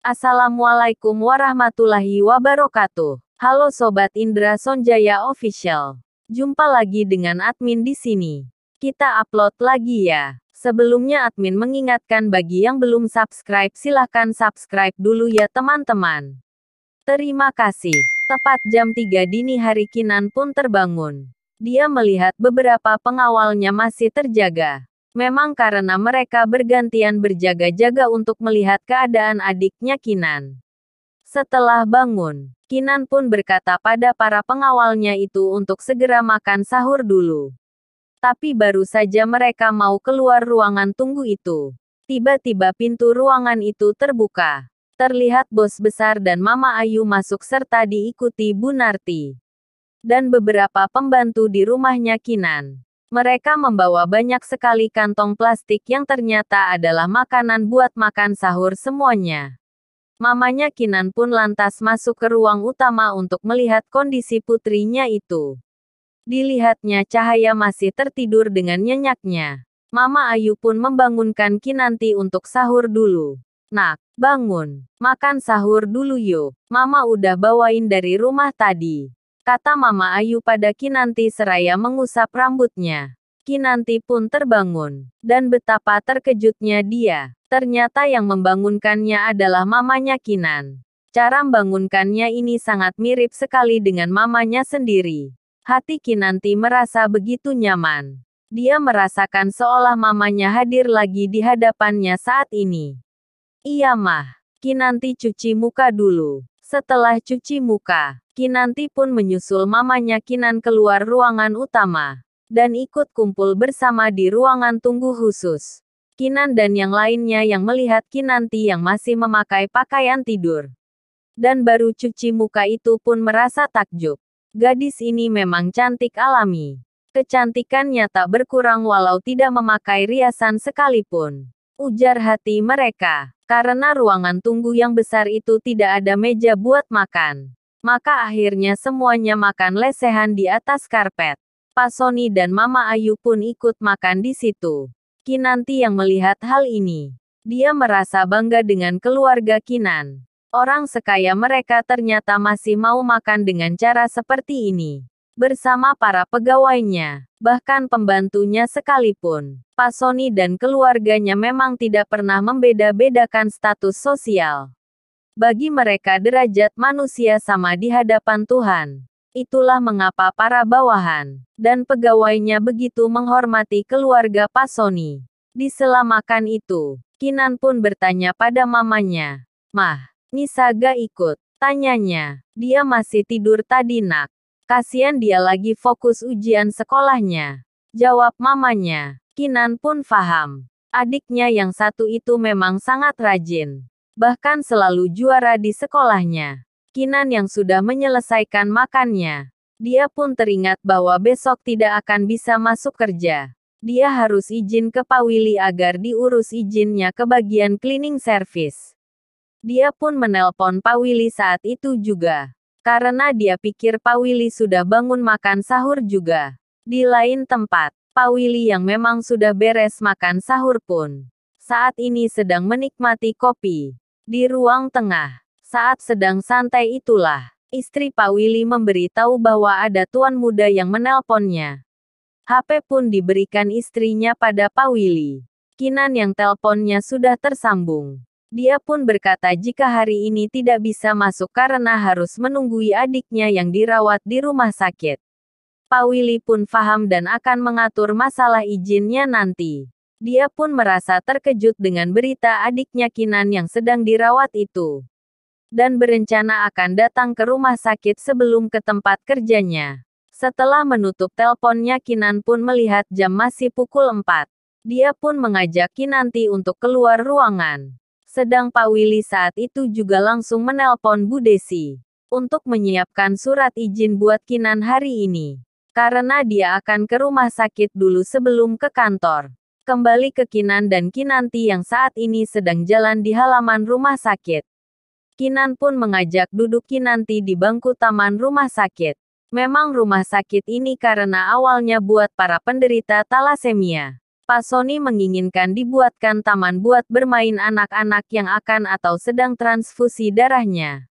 Assalamualaikum warahmatullahi wabarakatuh. Halo Sobat Indra Sonjaya Official. Jumpa lagi dengan admin di sini. Kita upload lagi ya. Sebelumnya admin mengingatkan bagi yang belum subscribe silahkan subscribe dulu ya teman-teman. Terima kasih. Tepat jam 3 dini hari Kinan pun terbangun. Dia melihat beberapa pengawalnya masih terjaga. Memang karena mereka bergantian berjaga-jaga untuk melihat keadaan adiknya Kinan. Setelah bangun, Kinan pun berkata pada para pengawalnya itu untuk segera makan sahur dulu. Tapi baru saja mereka mau keluar ruangan tunggu itu. Tiba-tiba pintu ruangan itu terbuka. Terlihat bos besar dan Mama Ayu masuk serta diikuti Bu Narti. Dan beberapa pembantu di rumahnya Kinan. Mereka membawa banyak sekali kantong plastik yang ternyata adalah makanan buat makan sahur semuanya. Mamanya Kinan pun lantas masuk ke ruang utama untuk melihat kondisi putrinya itu. Dilihatnya cahaya masih tertidur dengan nyenyaknya. Mama Ayu pun membangunkan Kinanti untuk sahur dulu. Nak, bangun. Makan sahur dulu yuk. Mama udah bawain dari rumah tadi kata Mama Ayu pada Kinanti seraya mengusap rambutnya. Kinanti pun terbangun, dan betapa terkejutnya dia. Ternyata yang membangunkannya adalah mamanya Kinan. Cara membangunkannya ini sangat mirip sekali dengan mamanya sendiri. Hati Kinanti merasa begitu nyaman. Dia merasakan seolah mamanya hadir lagi di hadapannya saat ini. Iya mah, Kinanti cuci muka dulu. Setelah cuci muka, Kinanti pun menyusul mamanya Kinan keluar ruangan utama dan ikut kumpul bersama di ruangan tunggu khusus. Kinan dan yang lainnya yang melihat Kinanti yang masih memakai pakaian tidur dan baru cuci muka itu pun merasa takjub. Gadis ini memang cantik alami. Kecantikannya tak berkurang walau tidak memakai riasan sekalipun. Ujar hati mereka. Karena ruangan tunggu yang besar itu tidak ada meja buat makan. Maka akhirnya semuanya makan lesehan di atas karpet. Pak Sony dan Mama Ayu pun ikut makan di situ. Kinanti yang melihat hal ini. Dia merasa bangga dengan keluarga Kinan. Orang sekaya mereka ternyata masih mau makan dengan cara seperti ini bersama para pegawainya, bahkan pembantunya sekalipun. Pak Sony dan keluarganya memang tidak pernah membeda-bedakan status sosial. Bagi mereka derajat manusia sama di hadapan Tuhan. Itulah mengapa para bawahan dan pegawainya begitu menghormati keluarga Pak Sony di selamakan itu, Kinan pun bertanya pada mamanya. Mah, Nisaga ikut, tanyanya. Dia masih tidur tadi nak. Kasian dia lagi fokus ujian sekolahnya. Jawab mamanya. Kinan pun faham Adiknya yang satu itu memang sangat rajin. Bahkan selalu juara di sekolahnya. Kinan yang sudah menyelesaikan makannya. Dia pun teringat bahwa besok tidak akan bisa masuk kerja. Dia harus izin ke Pak Willy agar diurus izinnya ke bagian cleaning service. Dia pun menelpon Pak Willy saat itu juga. Karena dia pikir Pak Willy sudah bangun makan sahur juga. Di lain tempat, Pak Willy yang memang sudah beres makan sahur pun. Saat ini sedang menikmati kopi. Di ruang tengah, saat sedang santai itulah, istri Pak Willy tahu bahwa ada tuan muda yang menelponnya. HP pun diberikan istrinya pada Pak Willy. Kinan yang telponnya sudah tersambung. Dia pun berkata jika hari ini tidak bisa masuk karena harus menunggui adiknya yang dirawat di rumah sakit. Pak Willy pun faham dan akan mengatur masalah izinnya nanti. Dia pun merasa terkejut dengan berita adiknya Kinan yang sedang dirawat itu. Dan berencana akan datang ke rumah sakit sebelum ke tempat kerjanya. Setelah menutup teleponnya Kinan pun melihat jam masih pukul 4. Dia pun mengajak Kinanti untuk keluar ruangan. Sedang Pak Willy saat itu juga langsung menelpon Bu Desi untuk menyiapkan surat izin buat Kinan hari ini. Karena dia akan ke rumah sakit dulu sebelum ke kantor. Kembali ke Kinan dan Kinanti yang saat ini sedang jalan di halaman rumah sakit. Kinan pun mengajak duduk Kinanti di bangku taman rumah sakit. Memang rumah sakit ini karena awalnya buat para penderita talasemia. Pak Sony menginginkan dibuatkan taman buat bermain anak-anak yang akan atau sedang transfusi darahnya.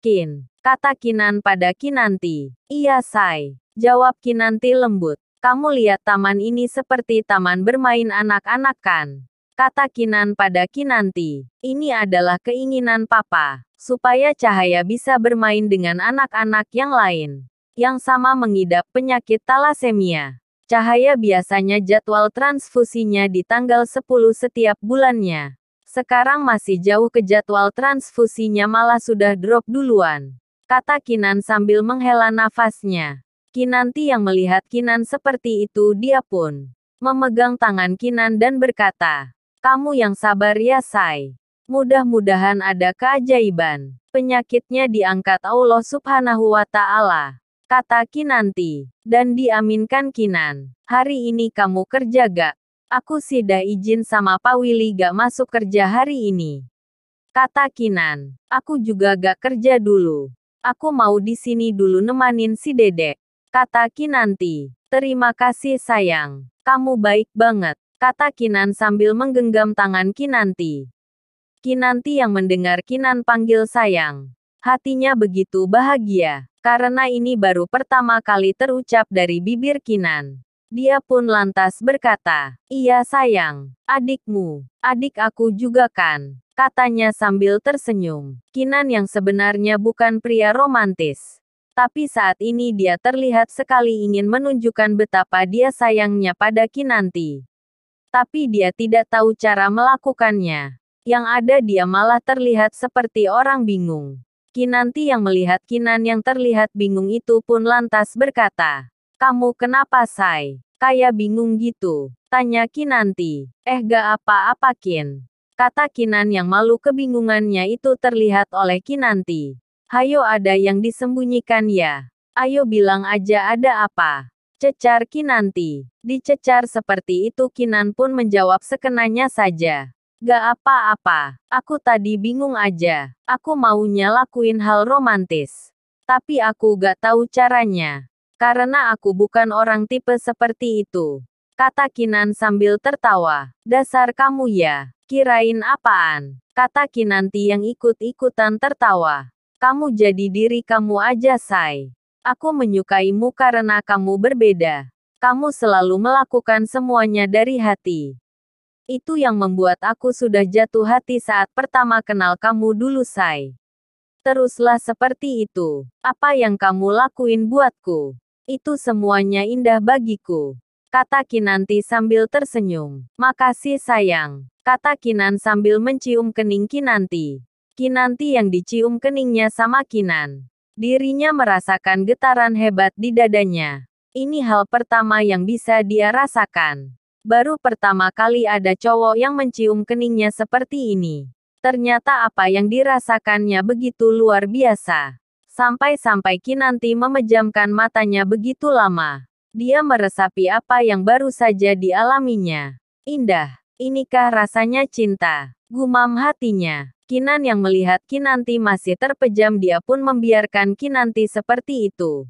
Kin, kata Kinan pada Kinanti. Iya sai jawab Kinanti lembut. Kamu lihat taman ini seperti taman bermain anak-anak kan? Kata Kinan pada Kinanti. Ini adalah keinginan papa, supaya cahaya bisa bermain dengan anak-anak yang lain. Yang sama mengidap penyakit talasemia. Cahaya biasanya jadwal transfusinya di tanggal 10 setiap bulannya. Sekarang masih jauh ke jadwal transfusinya malah sudah drop duluan. Kata Kinan sambil menghela nafasnya. Kinanti yang melihat Kinan seperti itu dia pun memegang tangan Kinan dan berkata, Kamu yang sabar ya Sai. Mudah-mudahan ada keajaiban. Penyakitnya diangkat Allah subhanahu wa ta'ala. Kata Kinanti. Dan diaminkan Kinan. Hari ini kamu kerja gak? Aku sida izin sama Pak Willy gak masuk kerja hari ini. Kata Kinan. Aku juga gak kerja dulu. Aku mau di sini dulu nemanin si dedek. Kata Kinanti. Terima kasih sayang. Kamu baik banget. Kata Kinan sambil menggenggam tangan Kinanti. Kinanti yang mendengar Kinan panggil sayang, Hatinya begitu bahagia, karena ini baru pertama kali terucap dari bibir Kinan. Dia pun lantas berkata, Iya sayang, adikmu, adik aku juga kan, katanya sambil tersenyum. Kinan yang sebenarnya bukan pria romantis. Tapi saat ini dia terlihat sekali ingin menunjukkan betapa dia sayangnya pada Kinanti. Tapi dia tidak tahu cara melakukannya. Yang ada dia malah terlihat seperti orang bingung. Kinanti yang melihat Kinan yang terlihat bingung itu pun lantas berkata, Kamu kenapa say, Kayak bingung gitu. Tanya Kinanti. Eh gak apa-apa Kin. Kata Kinan yang malu kebingungannya itu terlihat oleh Kinanti. Hayo ada yang disembunyikan ya. Ayo bilang aja ada apa. Cecar Kinanti. Dicecar seperti itu Kinan pun menjawab sekenanya saja. Gak apa-apa, aku tadi bingung aja. Aku maunya lakuin hal romantis. Tapi aku gak tahu caranya. Karena aku bukan orang tipe seperti itu. Kata Kinan sambil tertawa. Dasar kamu ya, kirain apaan? Kata Kinanti yang ikut-ikutan tertawa. Kamu jadi diri kamu aja, Sai. Aku menyukaimu karena kamu berbeda. Kamu selalu melakukan semuanya dari hati. Itu yang membuat aku sudah jatuh hati saat pertama kenal kamu dulu, Sai. Teruslah seperti itu. Apa yang kamu lakuin buatku? Itu semuanya indah bagiku. Kata Kinanti sambil tersenyum. Makasih sayang. Kata Kinan sambil mencium kening Kinanti. Kinanti yang dicium keningnya sama Kinan. Dirinya merasakan getaran hebat di dadanya. Ini hal pertama yang bisa dia rasakan. Baru pertama kali ada cowok yang mencium keningnya seperti ini. Ternyata apa yang dirasakannya begitu luar biasa. Sampai-sampai Kinanti memejamkan matanya begitu lama. Dia meresapi apa yang baru saja dialaminya. Indah, inikah rasanya cinta? Gumam hatinya. Kinan yang melihat Kinanti masih terpejam dia pun membiarkan Kinanti seperti itu.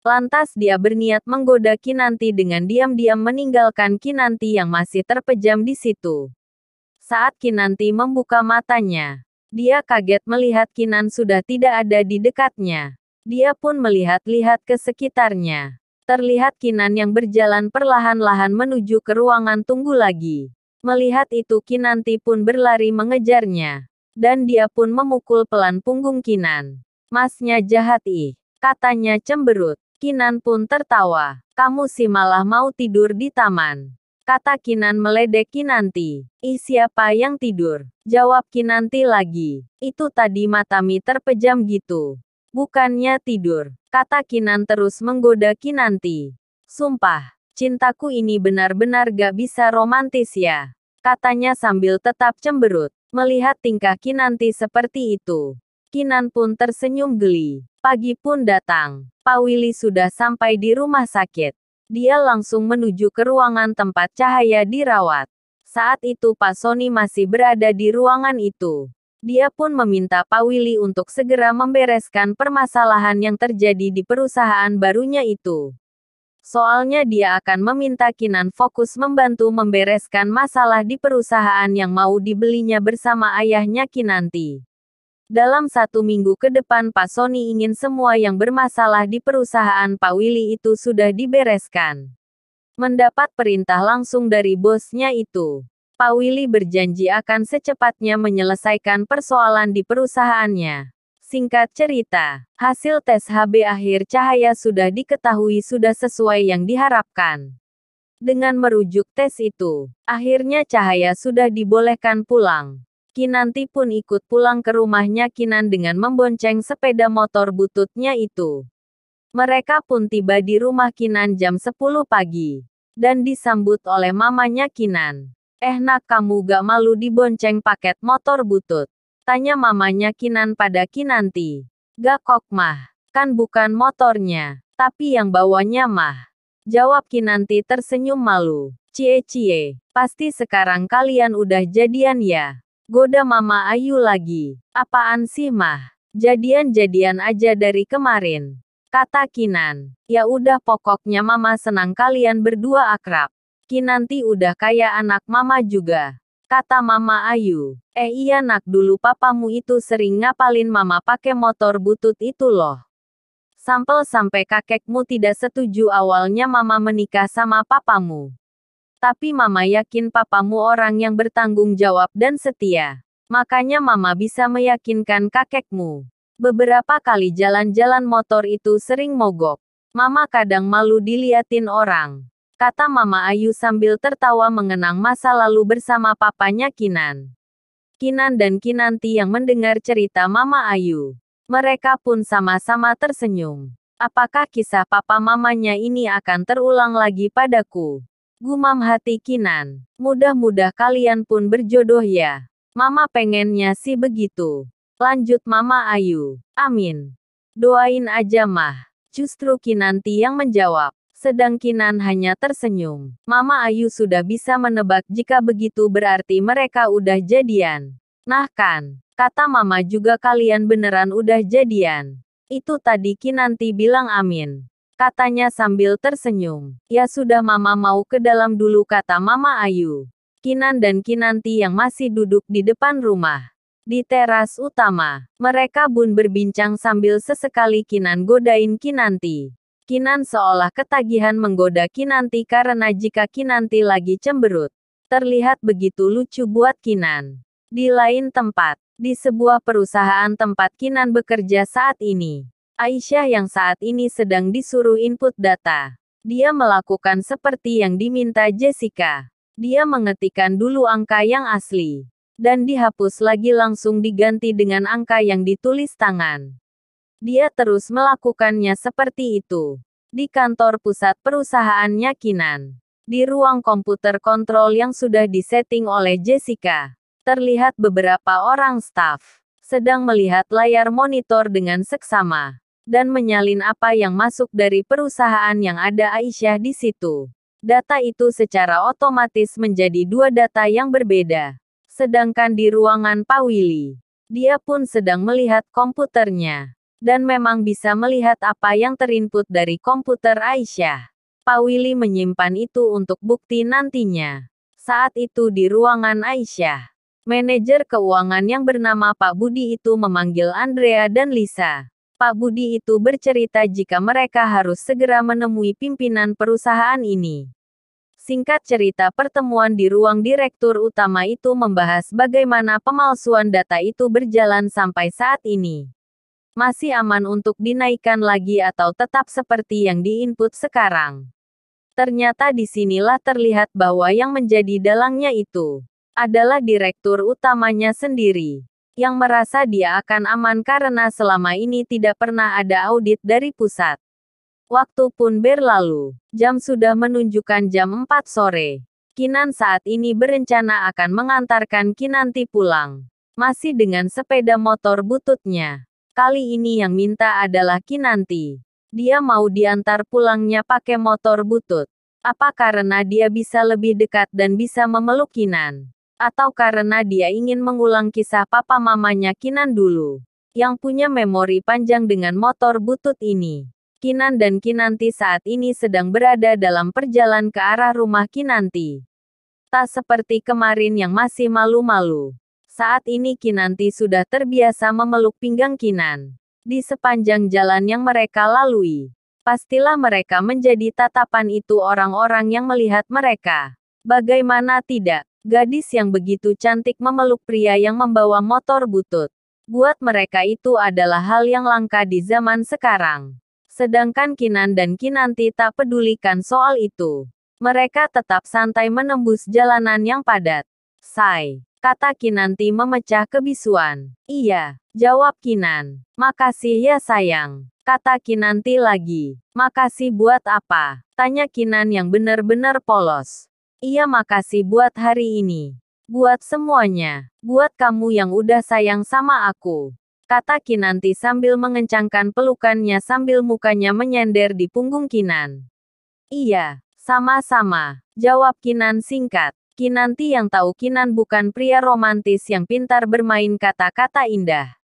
Lantas dia berniat menggoda Kinanti dengan diam-diam meninggalkan Kinanti yang masih terpejam di situ. Saat Kinanti membuka matanya, dia kaget melihat Kinan sudah tidak ada di dekatnya. Dia pun melihat-lihat ke sekitarnya. Terlihat Kinan yang berjalan perlahan-lahan menuju ke ruangan tunggu lagi. Melihat itu Kinanti pun berlari mengejarnya. Dan dia pun memukul pelan punggung Kinan. Masnya jahat ih, katanya cemberut. Kinan pun tertawa. Kamu sih malah mau tidur di taman. Kata Kinan meledek Kinanti. Ih siapa yang tidur? Jawab Kinanti lagi. Itu tadi Matami terpejam gitu. Bukannya tidur. Kata Kinan terus menggoda Kinanti. Sumpah, cintaku ini benar-benar gak bisa romantis ya. Katanya sambil tetap cemberut. Melihat tingkah Kinanti seperti itu. Kinan pun tersenyum geli. Pagi pun datang. Pak Willy sudah sampai di rumah sakit. Dia langsung menuju ke ruangan tempat Cahaya dirawat. Saat itu Pak Sony masih berada di ruangan itu. Dia pun meminta Pak Willy untuk segera membereskan permasalahan yang terjadi di perusahaan barunya itu. Soalnya dia akan meminta Kinan fokus membantu membereskan masalah di perusahaan yang mau dibelinya bersama ayahnya Kinanti. Dalam satu minggu ke depan Pak Sony ingin semua yang bermasalah di perusahaan Pak Willy itu sudah dibereskan. Mendapat perintah langsung dari bosnya itu, Pak Willy berjanji akan secepatnya menyelesaikan persoalan di perusahaannya. Singkat cerita, hasil tes HB akhir cahaya sudah diketahui sudah sesuai yang diharapkan. Dengan merujuk tes itu, akhirnya cahaya sudah dibolehkan pulang. Kinanti pun ikut pulang ke rumahnya Kinan dengan membonceng sepeda motor bututnya itu. Mereka pun tiba di rumah Kinan jam 10 pagi. Dan disambut oleh mamanya Kinan. Eh nak kamu gak malu dibonceng paket motor butut. Tanya mamanya Kinan pada Kinanti. Gak kok mah, kan bukan motornya, tapi yang bawanya mah. Jawab Kinanti tersenyum malu. Cie cie, pasti sekarang kalian udah jadian ya. Goda Mama Ayu lagi. Apaan sih mah? Jadian-jadian aja dari kemarin. Kata Kinan. Ya udah pokoknya Mama senang kalian berdua akrab. Kinanti udah kayak anak Mama juga. Kata Mama Ayu. Eh iya nak dulu papamu itu sering ngapalin Mama pakai motor butut itu loh. Sampel sampai kakekmu tidak setuju awalnya Mama menikah sama papamu. Tapi mama yakin papamu orang yang bertanggung jawab dan setia. Makanya mama bisa meyakinkan kakekmu. Beberapa kali jalan-jalan motor itu sering mogok. Mama kadang malu diliatin orang. Kata Mama Ayu sambil tertawa mengenang masa lalu bersama papanya Kinan. Kinan dan Kinanti yang mendengar cerita Mama Ayu. Mereka pun sama-sama tersenyum. Apakah kisah papa mamanya ini akan terulang lagi padaku? Gumam hati Kinan. Mudah-mudah kalian pun berjodoh ya. Mama pengennya sih begitu. Lanjut Mama Ayu. Amin. Doain aja mah. Justru Kinanti yang menjawab. Sedang Kinan hanya tersenyum. Mama Ayu sudah bisa menebak jika begitu berarti mereka udah jadian. Nah kan, kata Mama juga kalian beneran udah jadian. Itu tadi Kinanti bilang amin katanya sambil tersenyum. Ya sudah mama mau ke dalam dulu kata mama Ayu. Kinan dan Kinanti yang masih duduk di depan rumah. Di teras utama, mereka bun berbincang sambil sesekali Kinan godain Kinanti. Kinan seolah ketagihan menggoda Kinanti karena jika Kinanti lagi cemberut, terlihat begitu lucu buat Kinan. Di lain tempat, di sebuah perusahaan tempat Kinan bekerja saat ini, Aisyah yang saat ini sedang disuruh input data. Dia melakukan seperti yang diminta Jessica. Dia mengetikkan dulu angka yang asli. Dan dihapus lagi langsung diganti dengan angka yang ditulis tangan. Dia terus melakukannya seperti itu. Di kantor pusat perusahaan Kinan. Di ruang komputer kontrol yang sudah disetting oleh Jessica. Terlihat beberapa orang staf sedang melihat layar monitor dengan seksama dan menyalin apa yang masuk dari perusahaan yang ada Aisyah di situ. Data itu secara otomatis menjadi dua data yang berbeda. Sedangkan di ruangan Pak Willy, dia pun sedang melihat komputernya. Dan memang bisa melihat apa yang terinput dari komputer Aisyah. Pak Willy menyimpan itu untuk bukti nantinya. Saat itu di ruangan Aisyah, manajer keuangan yang bernama Pak Budi itu memanggil Andrea dan Lisa. Pak Budi itu bercerita jika mereka harus segera menemui pimpinan perusahaan ini. Singkat cerita, pertemuan di ruang direktur utama itu membahas bagaimana pemalsuan data itu berjalan sampai saat ini. Masih aman untuk dinaikkan lagi atau tetap seperti yang diinput sekarang. Ternyata disinilah terlihat bahwa yang menjadi dalangnya itu adalah direktur utamanya sendiri yang merasa dia akan aman karena selama ini tidak pernah ada audit dari pusat. Waktu pun berlalu, jam sudah menunjukkan jam 4 sore. Kinan saat ini berencana akan mengantarkan Kinanti pulang. Masih dengan sepeda motor bututnya. Kali ini yang minta adalah Kinanti. Dia mau diantar pulangnya pakai motor butut. Apa karena dia bisa lebih dekat dan bisa memeluk Kinan? atau karena dia ingin mengulang kisah papa mamanya Kinan dulu, yang punya memori panjang dengan motor butut ini. Kinan dan Kinanti saat ini sedang berada dalam perjalanan ke arah rumah Kinanti. Tak seperti kemarin yang masih malu-malu. Saat ini Kinanti sudah terbiasa memeluk pinggang Kinan. Di sepanjang jalan yang mereka lalui, pastilah mereka menjadi tatapan itu orang-orang yang melihat mereka. Bagaimana tidak? Gadis yang begitu cantik memeluk pria yang membawa motor butut. Buat mereka itu adalah hal yang langka di zaman sekarang. Sedangkan Kinan dan Kinanti tak pedulikan soal itu. Mereka tetap santai menembus jalanan yang padat. Sai, kata Kinanti memecah kebisuan. Iya, jawab Kinan. Makasih ya sayang, kata Kinanti lagi. Makasih buat apa? Tanya Kinan yang benar-benar polos. Iya makasih buat hari ini. Buat semuanya. Buat kamu yang udah sayang sama aku. Kata Kinanti sambil mengencangkan pelukannya sambil mukanya menyender di punggung Kinan. Iya, sama-sama. Jawab Kinan singkat. Kinanti yang tahu Kinan bukan pria romantis yang pintar bermain kata-kata indah.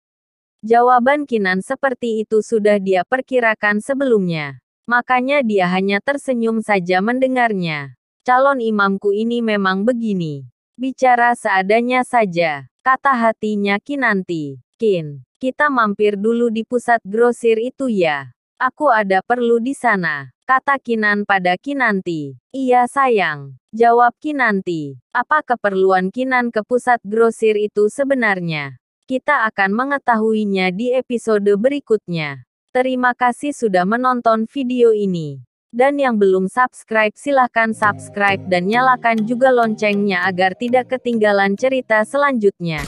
Jawaban Kinan seperti itu sudah dia perkirakan sebelumnya. Makanya dia hanya tersenyum saja mendengarnya calon imamku ini memang begini. Bicara seadanya saja, kata hatinya Kinanti. Kin, kita mampir dulu di pusat grosir itu ya. Aku ada perlu di sana, kata Kinan pada Kinanti. Iya sayang, jawab Kinanti. Apa keperluan Kinan ke pusat grosir itu sebenarnya? Kita akan mengetahuinya di episode berikutnya. Terima kasih sudah menonton video ini. Dan yang belum subscribe silahkan subscribe dan nyalakan juga loncengnya agar tidak ketinggalan cerita selanjutnya.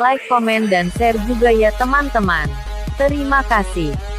Like, komen, dan share juga ya teman-teman. Terima kasih.